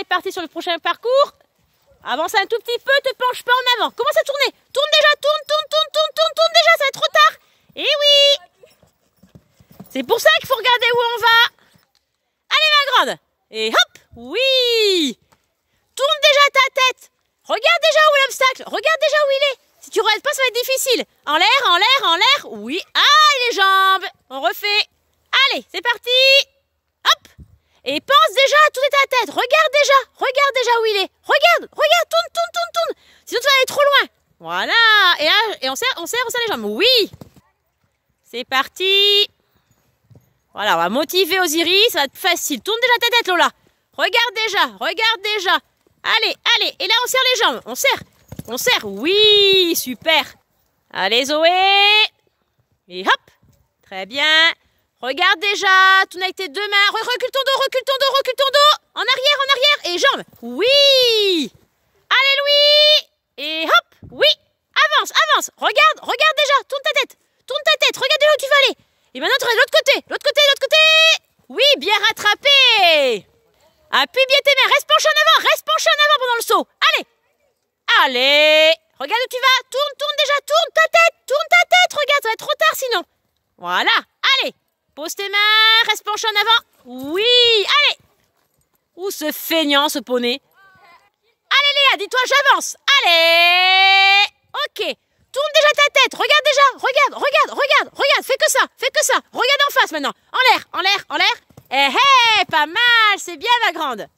est parti sur le prochain parcours. Avance un tout petit peu, te penche pas en avant. Commence à tourner. Tourne déjà, tourne, tourne, tourne, tourne, tourne, tourne déjà, ça va être trop tard. Et eh oui C'est pour ça qu'il faut regarder où on va. Allez ma grande Et hop Oui Tourne déjà ta tête Regarde déjà où l'obstacle Regarde déjà où il est Si tu regardes pas, ça va être difficile. En l'air, en l'air, en l'air. Oui. Ah, les jambes On refait. Allez, c'est parti et pense déjà à tourner ta tête. Regarde déjà. Regarde déjà où il est. Regarde, regarde, tourne, tourne, tourne, tourne. Sinon tu vas aller trop loin. Voilà. Et, et on serre, on serre, on serre les jambes. Oui. C'est parti. Voilà, on va motiver Osiris. Ça va être facile. Tourne déjà ta tête, Lola. Regarde déjà, regarde déjà. Allez, allez. Et là, on serre les jambes. On serre. On serre. Oui, super. Allez, Zoé. Et hop. Très bien. Regarde déjà, tourne avec tes deux mains. recule ton dos, recule ton dos, recule ton dos. En arrière, en arrière. Et jambes. Oui. Allez Louis. Et hop. Oui. Avance, avance. Regarde, regarde déjà. Tourne ta tête. Tourne ta tête. Regarde où tu vas aller. Et maintenant, tu de l'autre côté. L'autre côté, l'autre côté. Oui, bien rattrapé. Appuie bien tes mains. Reste penché en avant. Reste penché en avant pendant le saut. Allez. Allez. Regarde où tu vas. Tourne, tourne déjà. Tourne ta tête. Tourne ta tête. Regarde, ça va être trop tard sinon. Voilà. Pose tes mains, reste penché en avant. Oui, allez Où ce feignant, ce poney Allez Léa, dis-toi, j'avance. Allez Ok, tourne déjà ta tête, regarde déjà, regarde, regarde, regarde, regarde, fais que ça, fais que ça. Regarde en face maintenant, en l'air, en l'air, en l'air. Eh, hey, pas mal, c'est bien ma grande